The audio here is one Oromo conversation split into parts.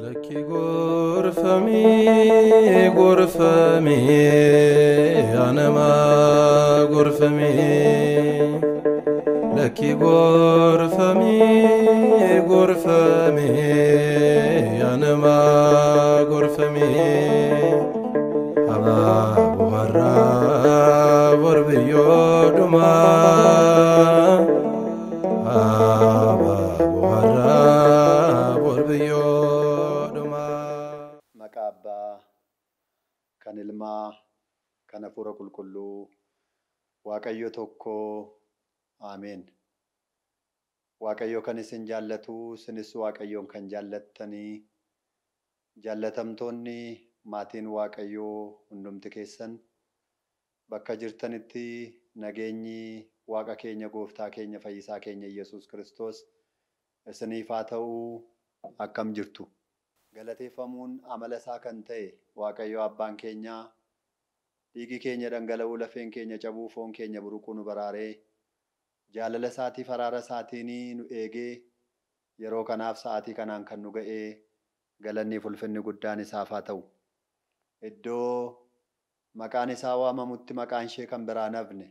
ለኪ ጎርፈሚ ጎርፈሚ አነማ ጎርፈሚ ለኪ ጎርፈሚ ጎርፈሚ አነማ ጎርፈሚ አባ ወራ ወርብዮ ዱማ hafuura qulqulluu, waaqayyo tokko ameen. Waaqayyo kan isin jaallatu, isinis waaqayyoon kan jaallatanii jaallatamtoonni maatiin waaqayyoo hundumti keessan bakka jirtanitti nageenyi waaqa keenya gooftaa keenya fayyisaa keenya yesus kiristoos isiniif ta'uu akkam jirtu. Galateeffamuun amala isaa kan ta'e waaqayyoo abbaan keenyaa. dhiigi keenya dhangala'uu lafeen keenya cabuu foon keenya buruquu nu baraaree jaalala isaatiif araara isaatiin nu eegee yeroo kanaaf sa'atii kanaan kan nu ga'ee galanniif ulfinni guddaan isaafaa haa ta'u. Iddoo maqaan isaa waamamutti maqaan kan biraa nafne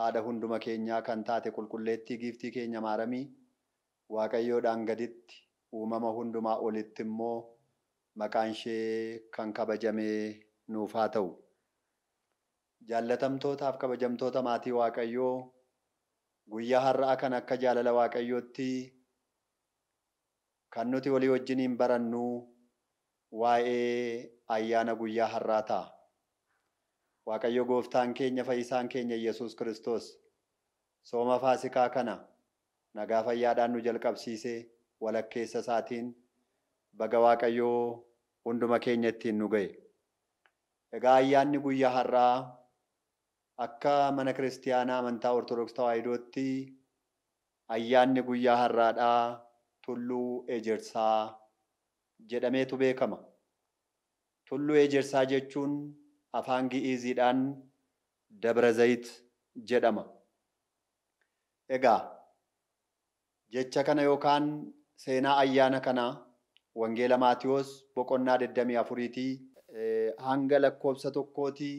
haadha hunduma keenyaa kan taate qulqulleettii giiftii keenya maaramii waaqayyoodhaan gaditti uumama hundumaa olitti immoo maqaan ishee kan kabajamee nuufaa ta'u. jaallatamtootaaf kabajamtoota maatii Waaqayyoo guyyaa har'aa kan akka jaalala Waaqayyootti kan nuti walii wajjiniin barannu waa'ee ayyaana guyyaa har'aa ta'a. Waaqayyoo gooftaan keenya fayyisaan keenya Yesuus Kiristoos sooma faasikaa kana nagaa fayyaadhaan nu jalqabsiise, walakkeessa isaatiin baga Waaqayyoo hunduma keenya ittiin nu ga'e. Egaa ayyaanni guyyaa har'aa akka mana kiristiyaanaa amantaa Ortodoks Tawaahidootti ayyaanni guyyaa har'aadhaa tulluu ejersaa jedhameetu beekama. Tulluu ejersaa jechuun afaan gi'iiziidhaan dabra zayit jedhama. Egaa jecha kana yookaan seenaa ayyaana kana wangeela maatiyoos boqonnaa 24 eh, hanga lakkoobsa tokkooti.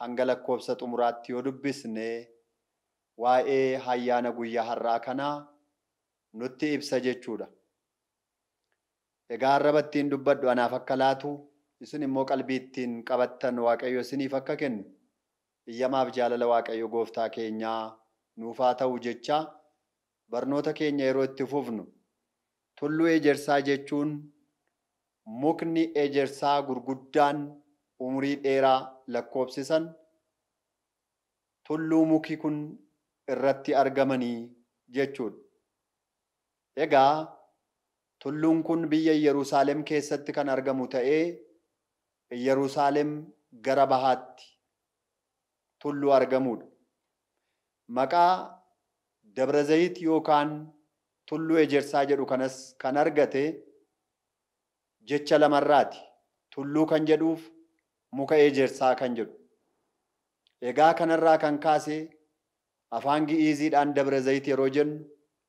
hanga lakkoobsa xumuraatti yoo dubbisne waa'ee hayyaana guyyaa har'aa kanaa nutti ibsa jechuudha. Egaa arrabattiin dubbadhu anaaf akka laatu isin immoo ittiin qabattan waaqayyo isiniif akka kennu iyyamaaf jaalala waaqayyo gooftaa keenyaa nuufaa ta'u jechaa barnoota keenya yeroo itti fufnu tulluu ejersaa jechuun mukni ejersaa gurguddaan umurii dheeraa lakkoobsisan tulluu mukii kun irratti argamanii jechuudha. Egaa tulluun kun biyya Yerusaalem keessatti kan argamu ta'ee Yerusaalem gara bahaatti tulluu argamudha. Maqaa Dabra Zayit yookaan tulluu ejersaa jedhu kanas kan argate jecha lamarraati. Tulluu kan jedhuuf muka ejersaa kan jedhu. Egaa kanarraa kan kaase afaan gi'iiziidhaan dabra zayit yeroo jennu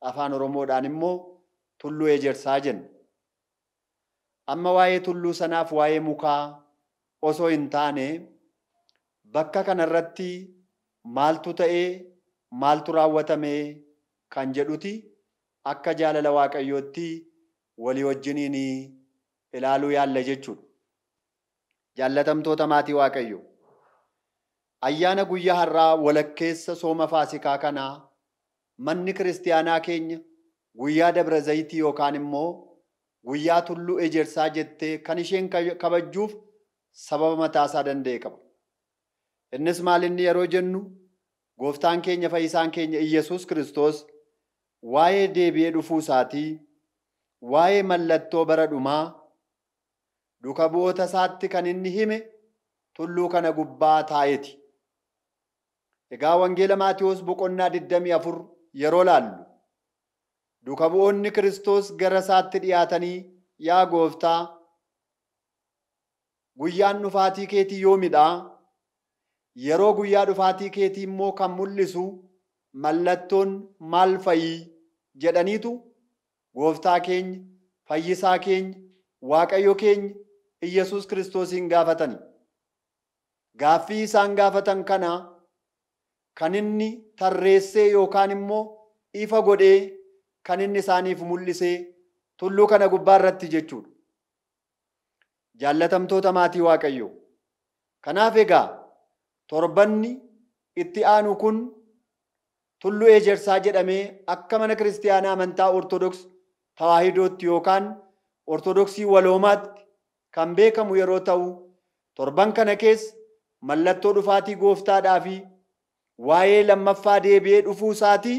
afaan oromoodhaan immoo tulluu ejersaa jenna. Amma waa'ee tulluu sanaaf waa'ee mukaa osoo hin taane bakka kanarratti maaltu ta'ee maaltu raawwatamee kan jedhuti akka jaalala waaqayyootti walii wajjiniin ilaaluu yaalla jechuudha. Jaalatamtoota maatii Waaqayyoo ayyaana guyyaa har'aa walakkeessa sooma faasikaa kanaa manni kiristaanaa keenya guyyaa dabra zayitii yookaan immoo guyyaa tulluu ejersaa jettee kan isheen kabajuuf sababa mataasaa danda'e qaba. Innis maal inni yeroo jennu gooftaan keenya fayyisaan keenya Iyyasuus kiristoos waa'ee deebi'ee dhufuu isaatii waa'ee mallattoo bara dhumaa duka bu'oota isaatti kan inni hime tulluu kana gubbaa taa'eeti. Egaa wangeela Maatiyoos boqonnaa 24 yeroo laallu duka bu'oonni Kiristoos gara isaatti dhiyaatanii yaa gooftaa guyyaan dhufaatii keetii yoomidhaa yeroo guyyaa dhufaatii keetii immoo kan mul'isu mallattoon maal fayii jedhaniitu gooftaa keenya fayyisaa keenya waaqayyo keenya Iyyasuus kiristoosiin gaafatan Gaaffii isaan gaafatan kana kan inni tarreessee yookaan immoo ifa godhee kan inni isaaniif mul'isee tulluu kana gubbaa irratti jechuudha. Jaallatamtoota maatii Waaqayyoo. Kanaaf egaa torbanni itti aanu kun tulluu ejersaa jedhamee akka mana kiristaanaa amantaa Ortodoks tawaahidootti yookaan Ortodoksii waloomaatti kan beekamu yeroo ta'u torban kana keessa mallattoo dhufaatii gooftaadhaa fi waa'ee lammaffaa deebi'ee dhufuu isaatii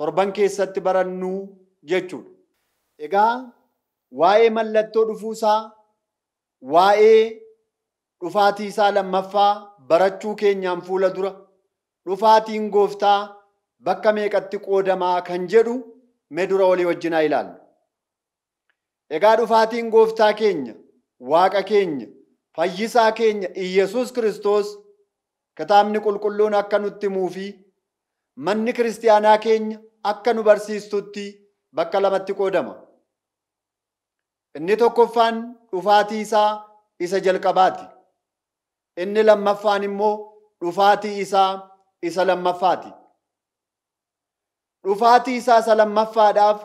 torban keessatti barannu jechuudha. Egaa waa'ee mallattoo dhufuu isaa waa'ee dhufaatii isaa lammaffaa barachuu keenyaan fuula dura dhufaatiin gooftaa bakka meeqatti qoodamaa kan jedhu mee dura olii wajjinaa ilaalla. Egaa dhufaatiin gooftaa keenya waaqa keenya fayyisaa keenya Iyyasuus kiristoos kitaabni qulqulluun akka nutti himuu fi manni kiristiyaanaa keenya akka nu barsiistutti bakka lamatti qoodama. Inni tokkoffaan dhufaatii isaa isa jalqabaati. Inni lammaffaan immoo dhufaatii isaa isa lammaffaati. Dhufaatii isaa isa lammaffaadhaaf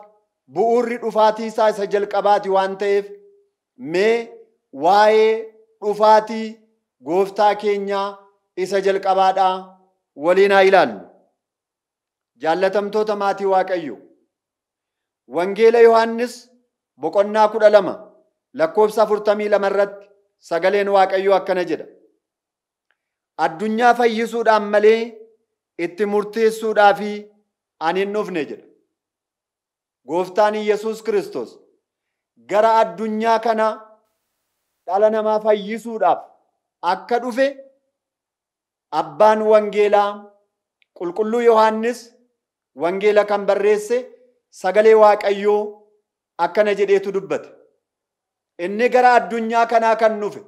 bu'uurri dhufaatii isaa isa jalqabaati waan ta'eef mee waa'ee dhufaatii gooftaa keenyaa isa jalqabaadhaa waliin haa ilaallu. Jaallatamtoota maatii Waaqayyoo Wangeela Yohaannis boqonnaa kudha lama lakkoobsa afurtamii lama irratti sagaleen Waaqayyoo akkana jedha. Addunyaa fayyisuudhaan malee itti murteessuudhaafi ani dhufne jedha. Gooftaan Yesuus Kiristoos gara addunyaa kana dhala namaa fayyisuudhaaf akka dhufe abbaan wangeelaa qulqulluu Yohaannis wangeela kan barreesse sagalee waaqayyoo akkana jedheetu dubbate. Inni gara addunyaa kanaa kan dhufe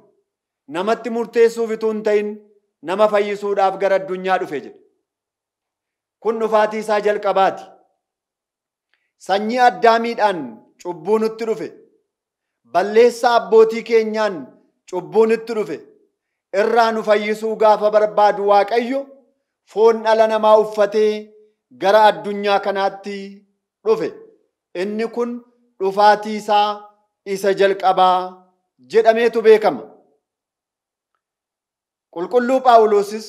namatti murteessuuf utuu hin ta'in nama fayyisuudhaaf gara addunyaa dhufee jedhe. Kun dhufaatii isaa jalqabaati. Sanyii addaamiidhaan cubbuu nutti dhufe. balleessaa abbootii keenyaan cubbuun itti dhufe irraa nu fayyisuu gaafa barbaadu waaqayyo foon dhala namaa uffatee gara addunyaa kanaatti dhufe. Inni kun dhufaatii isaa isa jalqabaa jedhameetu beekama. Qulqulluu Phaawulosis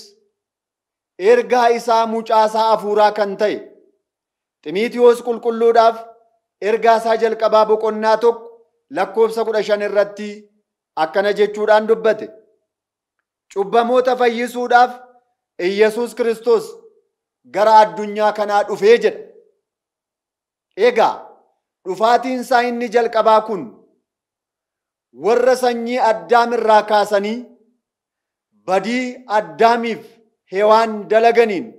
ergaa isaa mucaasaa hafuuraa kan ta'e Ximiitiyoos qulqulluudhaaf ergaa isaa jalqabaa boqonnaa tokko lakkoofsa kudha shan irratti akkana jechuudhaan dubbate. Cubbamoota fayyisuudhaaf Iyyasuus Kiristoos gara addunyaa kanaa dhufee jedha. Egaa dhufaatiinsaa inni jalqabaa kun warra sanyii addaam irraa kaasanii badii addaamiif hewaan dalaganiin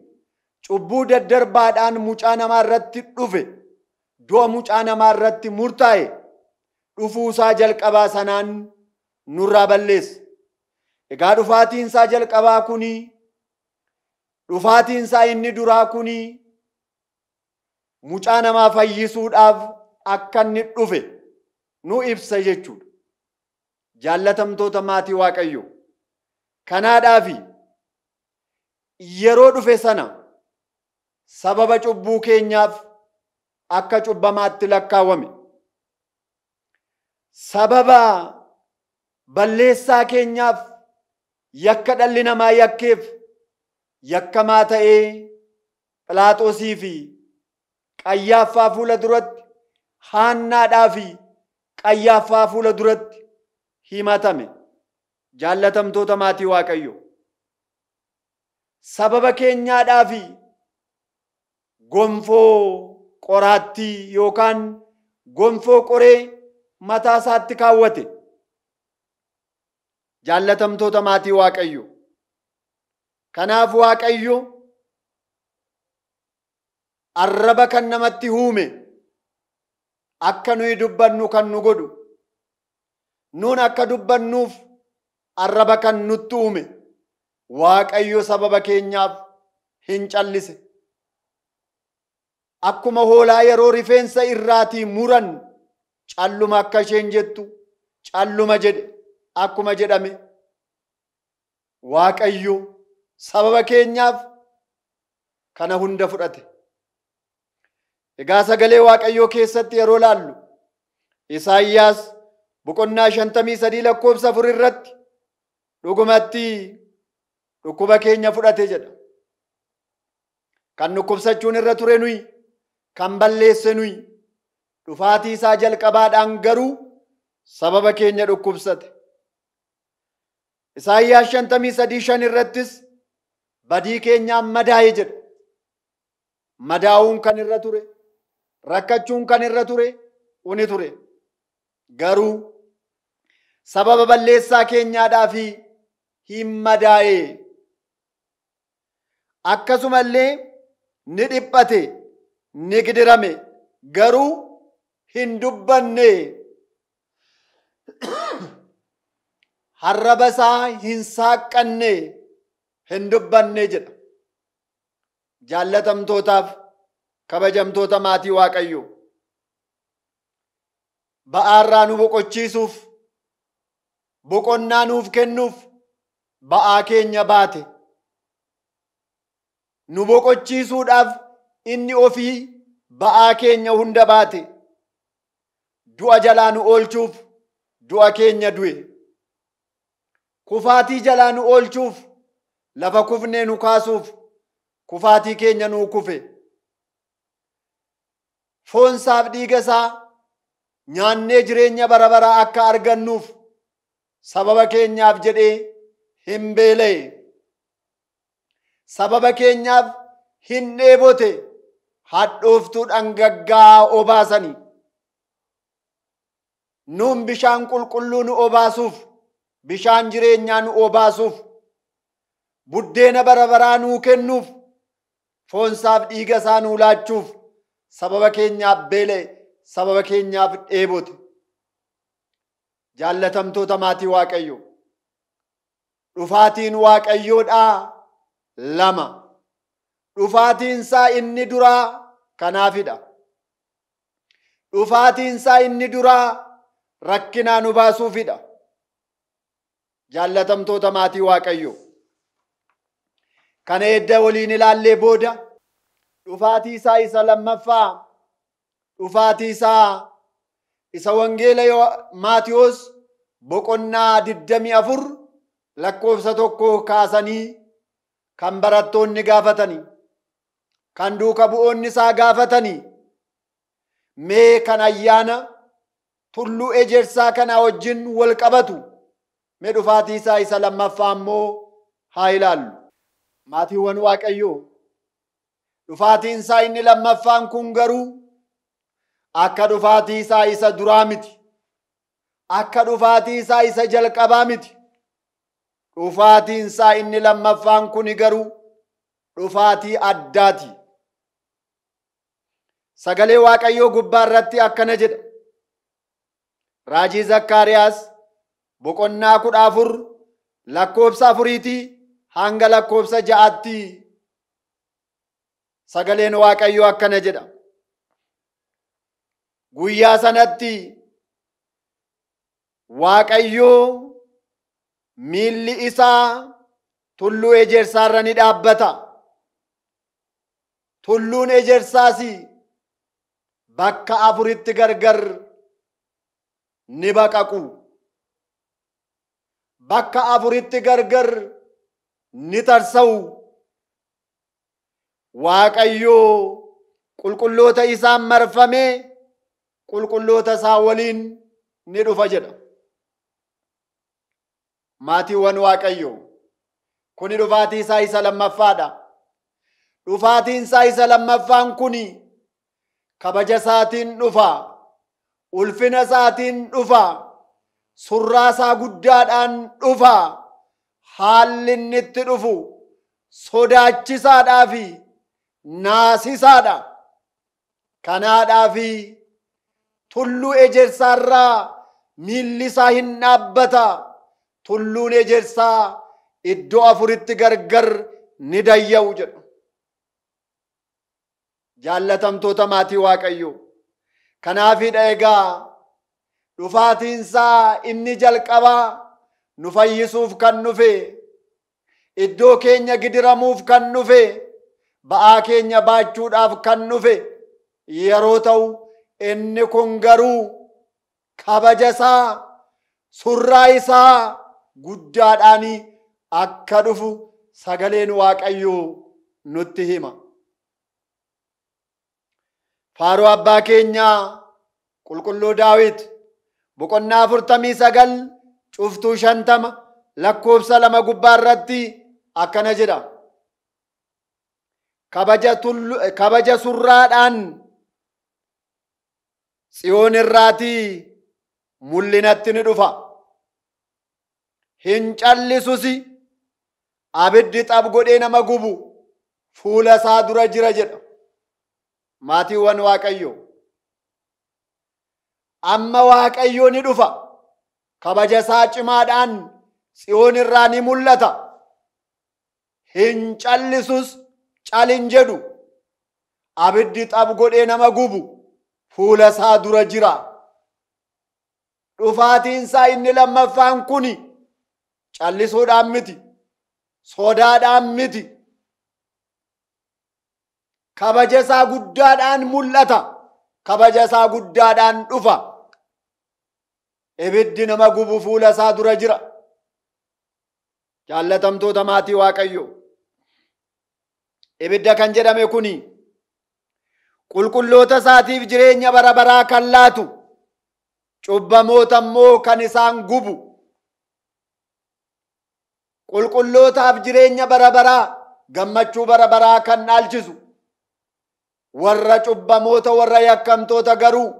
cubbuu daddarbaadhaan mucaa namaa irratti dhufe du'a mucaa namaa irratti murtaa'e dhufuusaa jalqabaa sanaan nurraa balleessa. Egaa dhufaatiinsaa jalqabaa kuni dhufaatiinsaa inni duraa kunii mucaa namaa fayyisuudhaaf akka inni dhufe nu ibsa jechuudha. Jaallatamtoota maatii waaqayyo Kanaadhaafi yeroo dhufe sana sababa cubbuu keenyaaf akka cubbamaatti lakkaawame. sababa balleessaa keenyaaf yakka dhalli namaa yakkeef yakkamaa ta'ee pilaaxoosii fi qayyaaffaa fuula duratti haannaadhaa fi qayyaaffaa fuula duratti himatame jaallatamtoota maatii waaqayyo sababa keenyaadhaa fi gonfoo qoraattii yookaan gonfoo qoree mataa isaatti kaawwate jaallatamtoota maatii Waaqayyo. Kanaaf Waaqayyo arraba kan namatti uume akka nuyi dubbannu kan nu godhu nuun akka dubbannuuf arraba kan nutti uume Waaqayyo sababa keenyaaf hin callise. Akkuma hoolaa yeroo rifeensa irraatii muran Calluma akka isheen jettu calluma jedhe akkuma jedhame Waaqayyoo sababa keenyaaf kana hunda fudhate. Egaa sagalee waaqayyoo keessatti yeroo laallu Isaayyaas boqonnaa shantamii sadii lakkoobsa afur irratti dhugumatti dhukkuba keenya fudhate jedha. Kan dhukkubsachuun irra ture nuyi, kan balleesse nuyi. dhufaatii isaa jalqabaadhaan garuu sababa keenya dhukkubsate. Isaayyaa shantamii sadii shan irrattis badii keenyaan madaa'e jedha. Madaa'uun kan irra ture, rakkachuun kan irra ture, uni ture. Garuu sababa balleessaa keenyaadhaa fi hin madaa'e. Akkasumallee ni dhiphate, ni gidirame, garuu hin dubbanne harraba isaa hin saaqqannee hin dubbanne jedha. Jaallatamtootaaf kabajamtoota maatii Waaqayyoo ba'aarraa nu boqochiisuuf boqonnaa nuuf kennuuf ba'aa keenya baate nu boqochiisuudhaaf inni ofii ba'aa keenya hunda baate. du'a jalaa nu oolchuuf du'a keenya du'e. Kufaatii jalaa nu oolchuuf lafa kufnee nu kaasuuf kufaatii keenya nuu kufe. Foonsaaf dhiiga isaa nyaannee jireenya bara baraa akka argannuuf sababa keenyaaf jedhee hin beela'e. Sababa keenyaaf hin dheebote hadhooftuu dhangaggaa'aa nuun bishaan qulqulluu nu obaasuuf bishaan jireenyaa nu obaasuuf buddeena barabaraa nuu kennuuf foonsaaf dhiiga isaa nuu laachuuf sababa keenyaaf beela'e sababa keenyaaf dheebote jaallatamtoota maatii waaqayyo dhufaatiin waaqayyoodhaa lama dhufaatiinsaa inni duraa kanaafidha dhufaatiinsaa inni duraa rakkinaa nu baasuufidha. Jaallatamtoota maatii Waaqayyoo. kan edda waliin ilaallee booda dhufaatii isaa isa lammaffaa dhufaatii isaa isa wangeela Maatiyoos boqonnaa diddami afur lakkoofsa tokko kaasanii kan barattoonni gaafatanii kan duuka bu'oonni isaa gaafatanii mee kan ayyaana tulluu ejersaa kana wajjin wal qabatu mee dhufaatiisaa isa lammaffaa immoo haa ilaallu. Maatiiwwan Waaqayyoo dhufaatiinsaa inni lammaffaan kun garuu akka dhufaatiisaa isa duraa miti. Akka dhufaatiisaa isa jalqabaa miti. Dhufaatiinsaa inni lammaffaan kun garuu dhufaatii addaati. Sagalee Waaqayyoo gubbaa irratti akkana jedha. Raajii Zakkaariyaas boqonnaa kudha afur lakkoobsa afuriitii hanga lakkoobsa ja'aatti sagaleen Waaqayyoo akkana jedha. Guyyaa sanatti Waaqayyoo miilli isaa tulluu ejersaarra ni dhaabbata. Tulluun ejersaas bakka afuritti gargar. ni baqaqu. Bakka afuritti gargar ni tarsa'u. Waaqayyoo qulqulloota isaan marfamee qulqulloota isaa waliin ni dhufa jedha. Maatiiwwan Waaqayyoo kuni dhufaatii isaa isa lammaffaadha. Dhufaatiin isaa isa lammaffaan kuni kabaja isaatiin dhufa. ulfina isaatiin dhufa. isaa guddaadhaan dhufa. Haalli inni itti dhufu sodaachisaadhaa fi naasisaadha. Kanaadhaa fi tulluu ejersaarraa miilli isaa hin dhaabbata. Tulluun ejersaa iddoo afuritti gargar ni dayya'u jedhu. Jaallatamtoota maatii Waaqayyoo. Kanaafidha egaa dhufaatiinsaa inni jalqabaa nu fayyisuuf kan dhufe, iddoo keenya gidiramuuf kan dhufe, ba'aa keenya baachuudhaaf kan dhufe yeroo ta'u inni kun garuu kabaja isaa surraa isaa guddaadhaanii akka dhufu sagaleen Waaqayyoo nutti hima. faaruu abbaa keenyaa qulqulluu daawit boqonnaa afurtamii sagal cuftuu shantama lakkoobsa lama gubbaa irratti akkana jedha. Kabaja surraadhaan tsiyoon irraatii mul'inatti ni dhufa. Hin callisusi abiddi xab godhee nama gubu fuula isaa dura jira jedha. maatiiwwan Waaqayyoo amma Waaqayyoo ni dhufa. Kabaja isaa cimaadhaan xiyoon irraa ni mul'ata. Hin callisus calin jedhu abiddi xab godhee nama gubu fuula isaa dura jira. Dhufaatiinsaa inni lammaffaan kuni callisuudhaan miti. Sodaadhaan miti. kabaja isaa guddaadhaan mul'ata. Kabaja isaa guddaadhaan dhufa. Ibiddi nama gubu fuula isaa dura jira. Jaallatamtoota maatii Waaqayyo. Ibidda kan jedhame kuni qulqulloota isaatiif jireenya bara baraa kan laatu, cubbamoota immoo kan isaan gubu. Qulqullootaaf jireenya bara baraa gammachuu bara baraa kan dhaalchisu. warra cubbamoota warra yakkamtoota garuu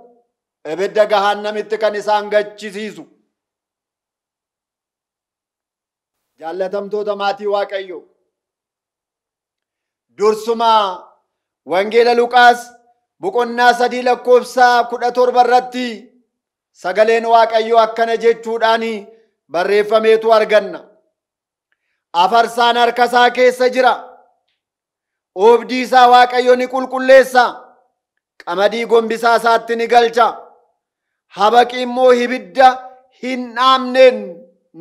ibidda gahannamitti kan isaan gachisiisu. Jaallatamtoota maatii Waaqayyoo dursuma wangeela Luqaas boqonnaa sadii lakkoofsa kudha torba irratti sagaleen Waaqayyoo akkana jechuudhaan barreeffameetu arganna. Afarsaan harkasaa keessa jira. oobdii isaa waaqayyo ni qulqulleessa qamadii gombisaa isaatti ni galcha habaqii immoo hibidda hin dhaamneen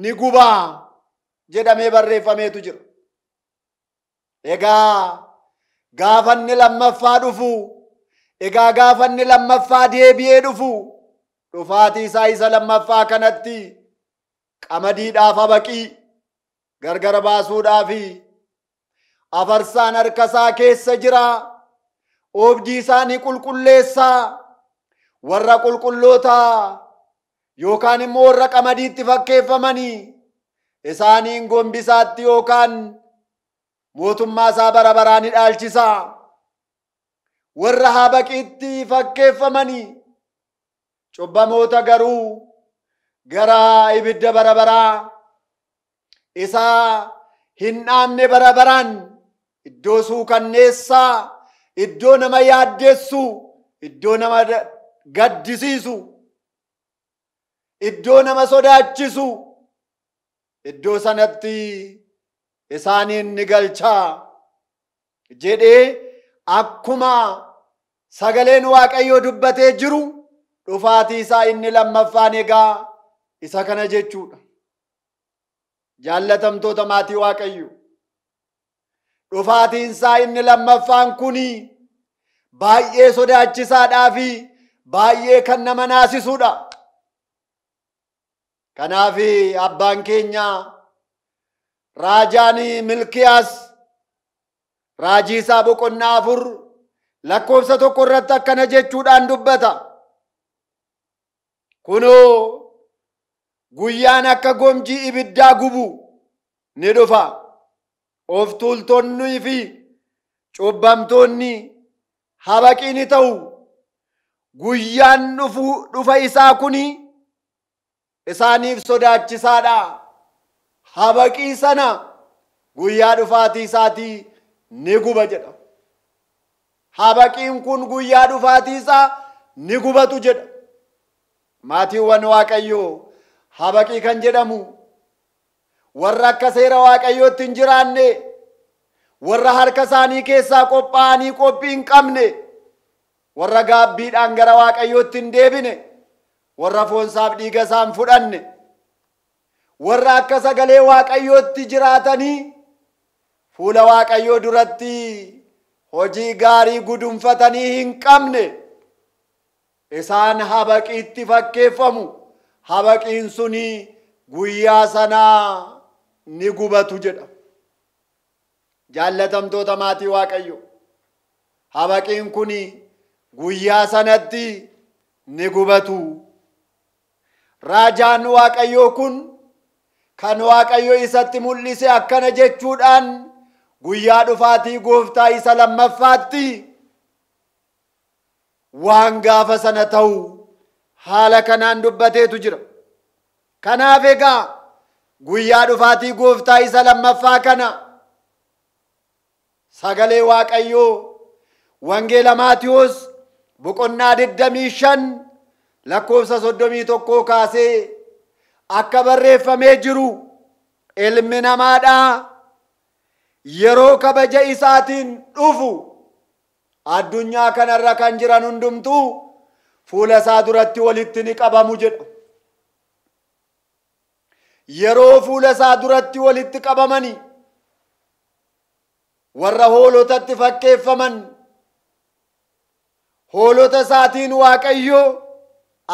ni gubaa jedhamee barreeffameetu jira. Egaa gaafanni lammaffaa dhufu egaa gaafanni lammaffaa deebi'ee dhufu dhufaatii isaa isa lammaffaa kanatti qamadiidhaaf habaqii gargara baasuudhaafi Afarsaan harkasaa keessa jira. obdii isaanii qulqulleessaa Warra qulqulloota yookaan immoo warra qamadiitti fakkeeffamanii isaaniin gombisaatti yookaan mootummaa isaa bara baraan dhaalchisa. Warra habaqiitti fakkeeffamanii cubbamoota garuu gara ibidda bara baraa isaa hin dhaamne bara baraan iddoo suukanneessaa, iddoo nama yaaddeessu, iddoo nama gaddisiisu, iddoo nama sodaachisu, iddoo sanatti isaaniin ni galchaa jedhee akkuma sagaleen Waaqayyoo dubbatee jiru dhufaatii isaa inni lammaffaan egaa isa kana jechuudha. Jaallatamtoota maatii Waaqayyoo. dhufaatiinsaa inni lammaffaan kuni baay'ee sodaachisaadhaa fi baay'ee kan nama naasisudha Kanaaf abbaan keenya raajaan milkiyaas raajii isaa boqonnaa afur lakkoofsa tokko irratti akkana jechuudhaan dubbata. Kunoo guyyaan akka gomjii ibiddaa gubu ni dhufa. of tuultonnii fi cubbamtoonni habaqini ta'u guyyaan dhufu dhufa isaa kuni isaaniif sodaachisaadha. Habaqii sana guyyaa dhufaatii isaatii ni guba jedha. Habaqiin kun guyyaa dhufaatii isaa ni gubatu jedha. Maatiiwwan Waaqayyoo habaqii kan jedhamu warra akka seera waaqayyootti hin jiraanne warra harka isaanii keessaa qophaa'anii qophii hin qabne warra gaabbiidhaan gara waaqayyootti hin deebine warra foonsaaf dhiiga isaan fudhanne warra akka sagalee waaqayyootti jiraatanii fuula waaqayyoo duratti hojii gaarii gudunfatanii hin qabne isaan habaqiitti fakkeeffamu habaqiin suni guyyaa sanaa ni gubatu jedha. Jaallatamtoota maatii Waaqayyo. Habaqiin kun guyyaa sanatti ni gubatu. Raajaan Waaqayyoo kun kan Waaqayyo isatti mul'ise akkana jechuudhaan guyyaa dhufaatii gooftaa isa lammaffaatti waan gaafa sana ta'u haala kanaan dubbateetu jira. Kanaaf egaa ጉያ ዱፋቲ ጎፍታ ይሰለመፋ ከነ ሰገሌ ዋቀዮ ወንጌለ ማቴዎስ ቡቁና ድደሚ ለኮብሰ ሶዶሚ ቶኮ ካሴ አከ ጅሩ ኤልሚ የሮ ከበጀ ኢሳቲን ዱፉ አዱኛ ከነረ ከንጅረን ፉለሳ ዱረቲ ወሊትን ቀበሙ ጀዱ yeroo fuula isaa duratti walitti qabamani warra hoolotatti fakkeeffaman hoolota isaatiin waaqayyoo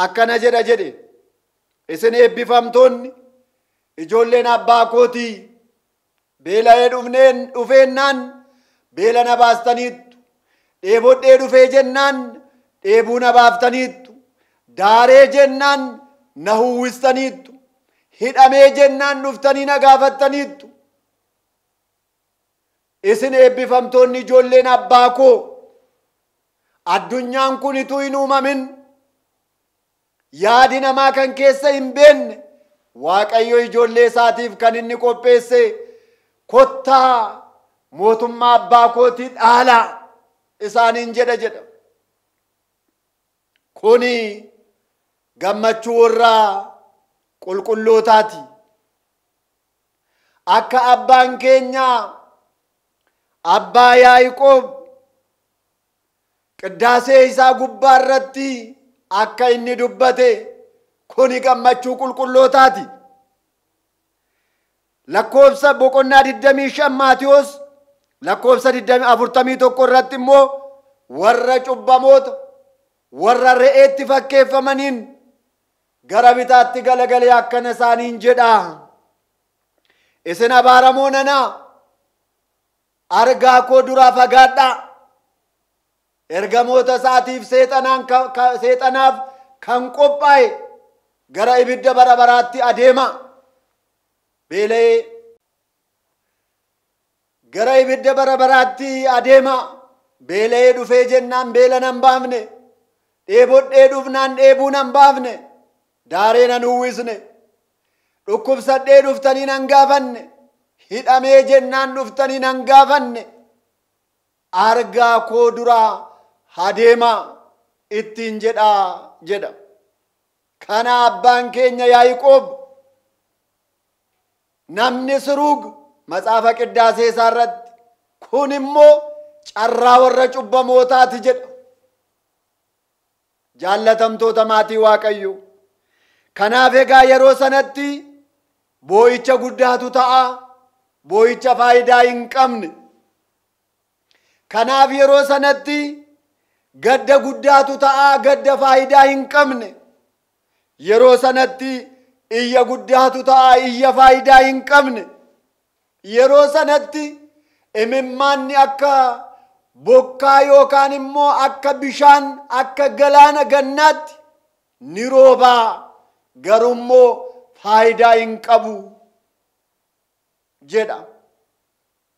akkana jedha jedhe isin eebbifamtoonni ijoolleen abbaa kootii beela'ee dhufeennaan beela na baastaniittu dheebodhee dhufee jennaan dheebuu na baaftaniittu daaree jennaan na huwwistaniittu hidhamee jennaan dhuftanii na gaafattaniittu. Isin eebbifamtoonni ijoolleen abbaa koo addunyaan kun ituu hin uumamin yaadi namaa kan keessa hin beenne Waaqayyo ijoollee isaatiif kan inni qopheesse kottaa mootummaa abbaa kootii dhaala isaaniin jedha jedha. Kuni gammachuu warraa qulqullootaati. Akka abbaan keenya abbaa Yaayqoob qiddaasee isaa gubbaa irratti akka inni dubbate kuni gammachuu qulqullootaati. lakkoobsa boqonnaa 25 lakkoofsa lakkoobsa 41 irratti immoo warra cubbamoota warra re'eetti fakkeeffamaniin gara garabitaatti galagalee akkana isaaniin jedha. Isin abaaramoo nana argaa koo duraa fagaadha. Ergamoota isaatiif seexanaaf kan qophaa'e gara ibidda bara baraatti adeema. Beela'ee gara ibidda bara baraatti adeema. Beela'ee dhufee jennaan beela nan baafne. Dheebodhee dhufnaan dheebuu nan baafne. daaree nan uwwisne dhukkubsadhee dhuftanii nan gaafanne hidhamee jennaan dhuftanii nan gaafanne argaa koo duraa hadeemaa ittiin jedhaa jedha. Kana abbaan keenya Yaayiqoob namni siruug maxaafa qiddaasee isaa irratti kun immoo carraa warra cubbamootaati jedha. Jaallatamtoota maatii Waaqayyoo. Kanaaf egaa yeroo sanatti boo'icha guddaatu ta'a. Boo'icha faayidaa hin qabne. Kanaaf yeroo sanatti gadda guddaatu ta'a. Gadda faayidaa hin qabne. Yeroo sanatti iyya guddaatu ta'a. Iyya faayidaa hin qabne. Yeroo sanatti imimmaanni akka bokkaa yookaan immoo akka bishaan akka galaana gannaatti ni roobaa. garummoo faayidaa hin qabu jedha.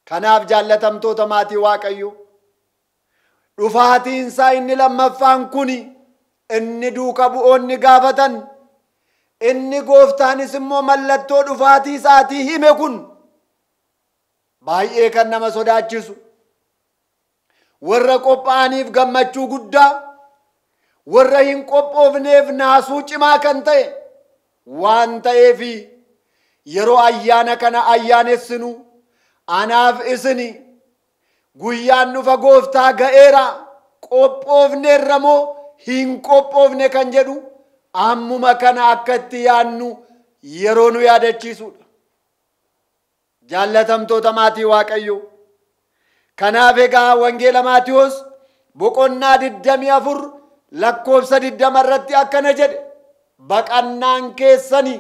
Kanaaf jaallatamtoota maatii Waaqayyoo dhufaatiinsaa inni lammaffaan kuni inni duuka bu'oonni gaafatan inni gooftaanis immoo mallattoo dhufaatii isaatii hime kun baay'ee kan nama sodaachisu warra qophaa'aniif gammachuu guddaa warra hin qophoofneef naasuu cimaa kan ta'e waan ta'eefi yeroo ayyaana kana ayyaanessinu anaaf isini guyyaan dhufa gooftaa ga'eera qophoofne irra moo hin qophoofne kan jedhu ammuma kana akkatti yaannu yeroo nu yaadachiisudha. Jaalatamtoota maatii Waaqayyoo. Kanaaf egaa Wangeela Maatiyoos boqonnaa 24 lakkoofsa 20 irratti akkana jedhe. baqannaan keessanii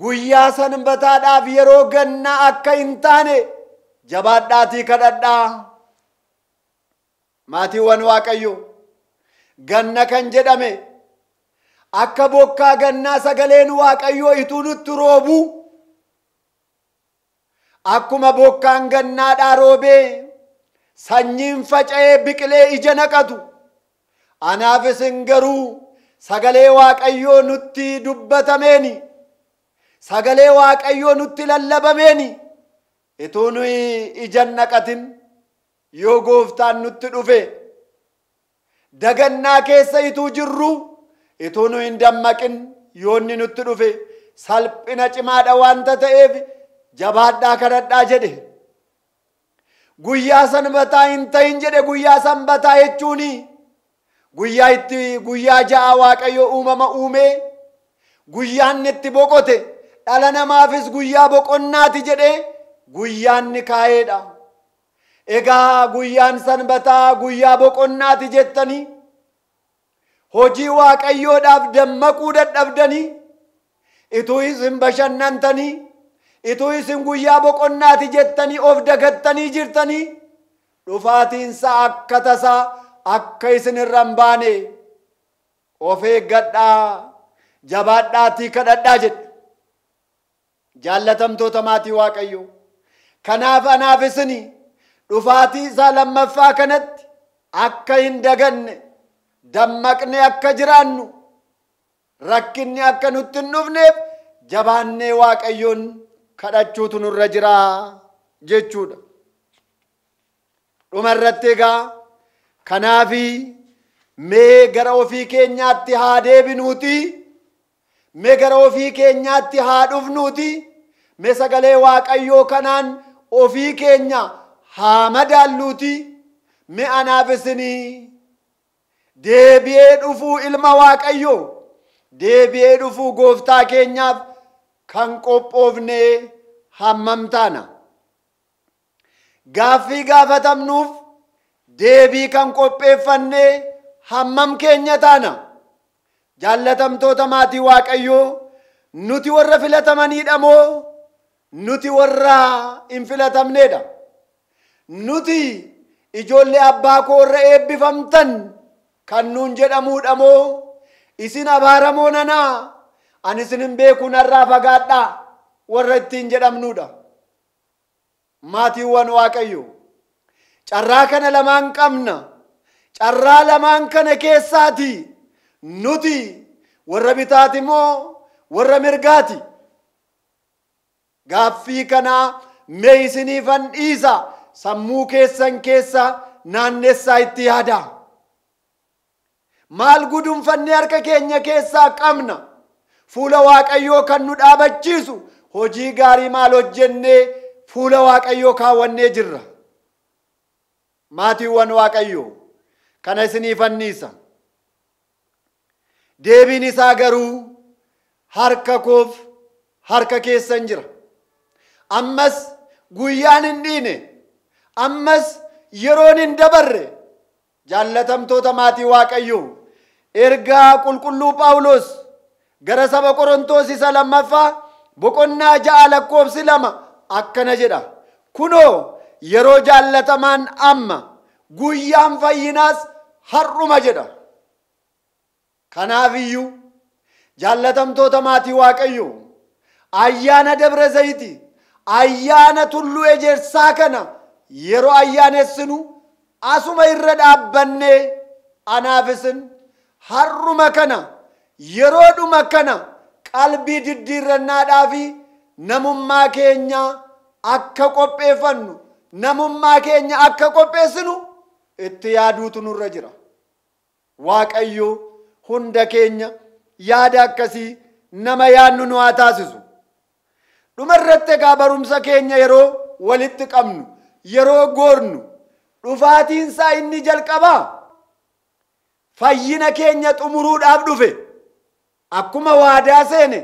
guyyaa sanbataadhaaf yeroo gannaa akka hin taane jabaadhaatii kadhadhaa. Maatiiwwan Waaqayyo ganna kan jedhame akka bokkaa gannaa sagaleen Waaqayyoo ituu nutti roobu akkuma bokkaan gannaadhaa roobee sanyiin faca'ee biqilee ija naqatu anaaf isin garuu. sagalee waaqayyoo nutti dubbatameeni sagalee waaqayyoo nutti lallabameeni itoo nuyi ijan naqatin yoo gooftaan nutti dhufe dagannaa keessa ituu jirru itoo nuyi hin dammaqin yoonni nutti dhufe salphina cimaadha waanta ta'eef jabaadhaa kanadhaa jedhe guyyaa sanbataa hin ta'in jedhe guyyaa sanbataa jechuuni guyyaa itti guyyaa ja'a waaqayyo uumama uume guyyaan itti boqote dhala namaafis guyyaa boqonnaati jedhe guyyaanni kaa'eedha. Egaa guyyaan sanbataa guyyaa boqonnaati jettanii hojii waaqayyoodhaaf dammaquu dadhabdanii ituu isin bashannantanii ituu isin guyyaa boqonnaati jettanii of dagattanii jirtanii dhufaatiin isaa akka tasaa akka isin irra hin baane of eeggadhaa jabaadhaatii kadhadhaa jedhe jaallatamtoota maatii waaqayyoo kanaaf anaaf isin dhufaatii isaa lammaffaa kanatti akka hin daganne dammaqne akka jiraannu rakkinni akka nutti hin dhufneef jabaannee waaqayyoon kadhachuutu nurra jiraa jechuudha. Dhumarratti egaa Kanaafi mee gara ofii keenyaatti haa deebinuuti, mee gara ofii keenyaatti haa dhufnuuti, mee sagalee Waaqayyoo kanaan ofii keenya haa madaalluuti, mee anaaf isinii deebi'ee dhufuu ilma Waaqayyoo. deebi'ee dhufuu gooftaa keenyaaf kan qophoofne hammam taana. Gaaffii gaafatamnuuf deebii kan qopheeffannee hammam keenya taana. Jaallatamtoota maatii Waaqayyoo nuti warra filatamaniidha moo nuti warra hin filatamneedha? Nuti ijoollee abbaa koo irra eebbifamtan kan nuun jedhamuudha moo isin abaaramoo nanaa isin hin beekuu narraa fagaadhaa warra ittiin jedhamnuudha. Maatiiwwan Waaqayyoo. Carraa kana lamaan qabna. Carraa lamaan kana keessaati nuti warra bitaati immoo warra mirgaati. Gaaffii kanaa mee isiniifan sammuu keessan keessa naannessaa itti yaada. Maal gudunfannee harka keenya keessaa qabna? Fuula Waaqayyoo kan nu dhaabachiisu hojii gaarii maal hojjennee fuula Waaqayyoo kaawwannee jirra. maatiiwwan waaqayyo kana isinii fannisa deebiin isaa garuu harka koof harka keessan jira ammas guyyaan hin dhiine ammas yeroon hin dabarre jaallatamtoota maatii waaqayyo ergaa qulqulluu paawuloos gara saba qorontoos isa lammaffaa boqonnaa ja'a lakkoofsi lama akkana jedha kunoo yeroo jaallatamaan amma guyyaan fayyinaas har'uma jedha. Kanaafiyyuu jaallatamtoota maatii Waaqayyoo ayyaana Dabra Zayiti ayyaana Tulluu Ejersaa kana yeroo ayyaanessinuu asuma irra dhaabbannee anaafisin har'uma kana yeroodhuma kana qalbii diddiirrannaadhaa fi namummaa keenya akka qopheeffannu namummaa keenya akka qopheessinu itti yaaduutu nurra jira. Waaqayyo hunda keenya yaada akkasii nama yaadnu nu haa taasisu. Dhuma irratti egaa barumsa keenya yeroo walitti qabnu, yeroo goornu, sa'a inni jalqabaa fayyina keenya xumuruudhaaf dhufe. Akkuma waadaa seene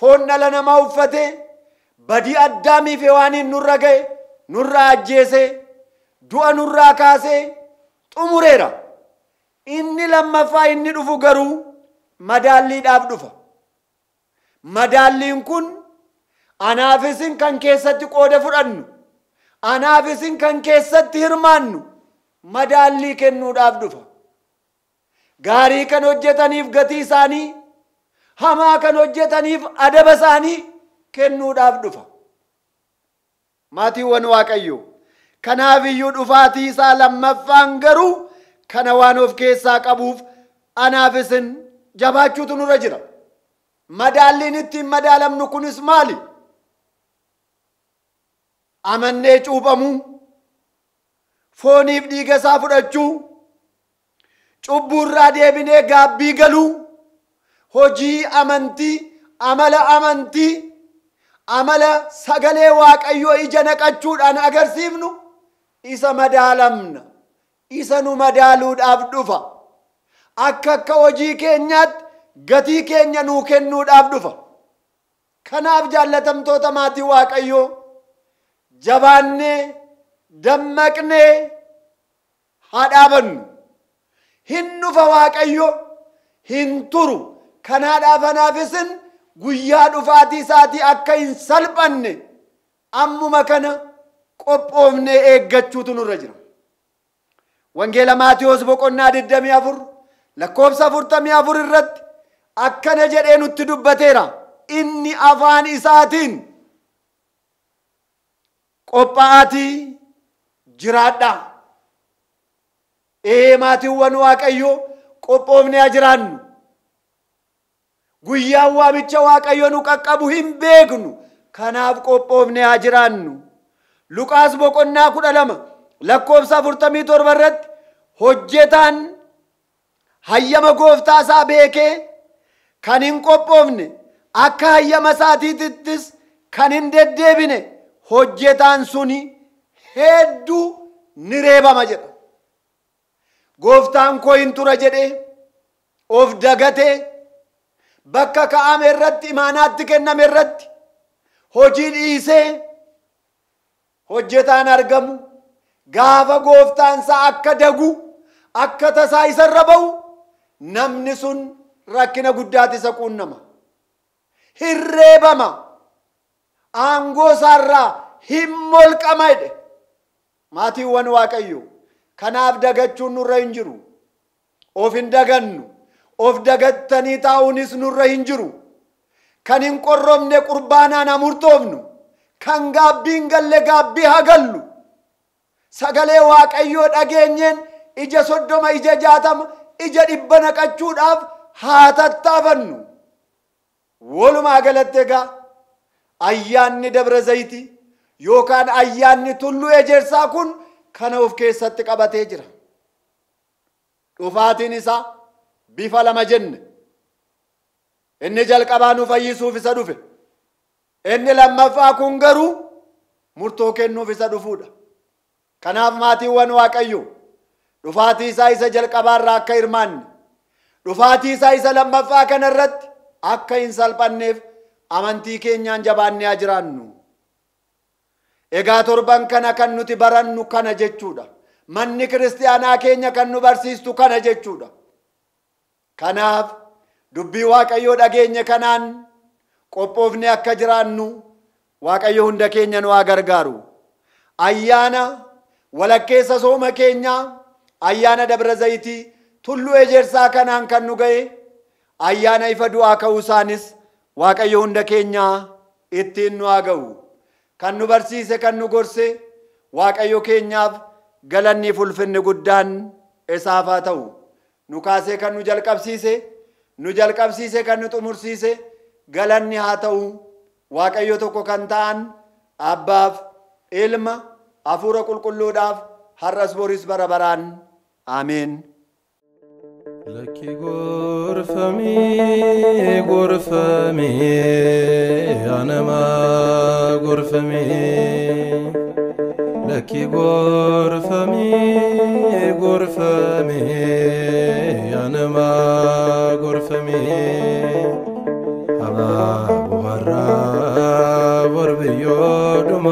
foon dhala namaa uffatee badii addaa miife waan hin nurra ga'e nurraa ajjeesee du'a nurraa kaasee xumureera. Inni lammaffaa inni dhufu garuu madaalliidhaaf dhufa. Madaalliin kun anaafisin kan keessatti qooda fudhannu, anaafisin kan keessatti hirmaannu madaallii kennuudhaaf dhufa. Gaarii kan hojjetaniif gatii isaanii, hamaa kan hojjetaniif adaba isaanii kennuudhaaf dhufa. ማቲ ወን ዋቀዩ ከናፍዩ ዱፋቲሳ ለመፋን ገሩ ከነዋኖፍ ኬሳ ቀቡፍ አናፍስን ጀባችሁት ኑረ ጅራ መዳሊን እቲን መዳለምኑ ኩንስ ማሊ አመኔ ጩበሙ ፎኒፍ ዲገሳ ፍደቹ ጩቡራ ዴቢኔ ጋቢ ገሉ ሆጂ አመንቲ አመለ አመንቲ amala sagalee Waaqayyoo ija naqachuudhaan agarsiifnu isa madaalamna. Isa nu madaaluudhaaf dhufa. Akka akka hojii keenyaatti gatii keenya nuu kennuudhaaf dhufa. Kanaaf jaallatamtoota maatii Waaqayyoo jabaannee dammaqnee haa dhaabannu. Hin dhufa Waaqayyo hin turu. Kanaadhaaf anaafisin guyyaa dhufaatii isaatii akka hin salphanne ammuma kana qophoofnee eeggachuutu nurra jira. Wangeela Maatiyoos boqonnaa 24 lakkoobsa afur irratti akkana jedhee nutti dubbateera. Inni afaan isaatiin qophaa'atii jiraadhaa. Ee maatiiwwan Waaqayyoo qophoofnee haa jiraannu. ጉያ ዋምቸ ዋቀየኑ ቀቀቡ ሂን ቤግኑ ከናብ ቆጶብነ ያጅራኑ ሉቃስ ቦቆና ኩደ ለመ ለኮብሳ ፉርተሚ ቶርበረት ሆጄታን ሀየመ ጎፍታሳ ቤኬ ከኒን ቆጶብን አካ ሀየመ ሳቲ ትትስ ከኒን ደዴብነ ሆጄታን ሱኒ ሄዱ ንሬበመ ጀጠ ጎፍታን ኮይንቱረ ጀዴ ኦፍ ደገቴ bakka ka'ame irratti imaanaatti kenname irratti hojii dhiisee hojjetaan argamu gaafa saa akka dagu akka tasaa isarra ba'u namni sun rakkina guddaati isa hin reebama aangoo irraa hin molqama maatiiwwan waaqayyo kanaaf dagachuun nurra hin jiru of hin dagannu of dagattanii taa'uunis nurra hin jiru. Kan hin qorromne qurbaanaan hamurtoofnu, kan gaabbiin galle gaabbii hagallu, sagalee waaqayyoo dhageenyeen ija soddoma, ija jaatama, ija dhibba naqachuudhaaf haa tattaafannu. Walumaa galatti egaa ayyaanni dabra zayitii yookaan ayyaanni tulluu ejersaa kun kana of keessatti qabatee jira. Dhufaatiin isaa bifa lama jenne. Inni jalqabaa nu fayyisuuf isa dhufe. Inni lammaffaa kun garuu murtoo kennuuf isa dhufuudha. Kanaaf maatiiwwan Waaqayyo dhufaatii isaa isa jalqabaarraa akka hirmaanne dhufaatii isaa isa lammaffaa kanarratti akka hin salphanneef amantii keenyaan jabaannee jiraannu. Egaa torban kana kan nuti barannu kana jechuudha. Manni kiristaanaa keenya kan nu barsiistu kana jechuudha. Kanaaf dubbii Waaqayyoo dhageenye kanaan qophoofne akka jiraannu Waaqayyo hunda keenya nu haa gargaaru. Ayyaana walakkeessa sooma keenyaa ayyaana dabra zayitii tulluu ejersaa kanaan kan nu ga'e ayyaana ifa du'aa ka'uu isaanis Waaqayyo hunda keenya ittiin nu haa ga'u. Kan nu barsiise kan nu gorse Waaqayyo keenyaaf galannii fulfinni guddaan isaafaa ta'u. nu kaasee kan nu jalqabsiise nu jalqabsiise kan nu xumursiise galanni haa ta'u waaqayyo tokko kan ta'an abbaaf ilma hafuura qulqulluudhaaf har'as boris bara baraan aameen. لكي غرفمي غرفمي أنا ما غرفمي ለኪ ጎርፈሚ ጎርፈሚ አነማ ጎርፈሚ አባ ወራ ወርብዮ ዱማ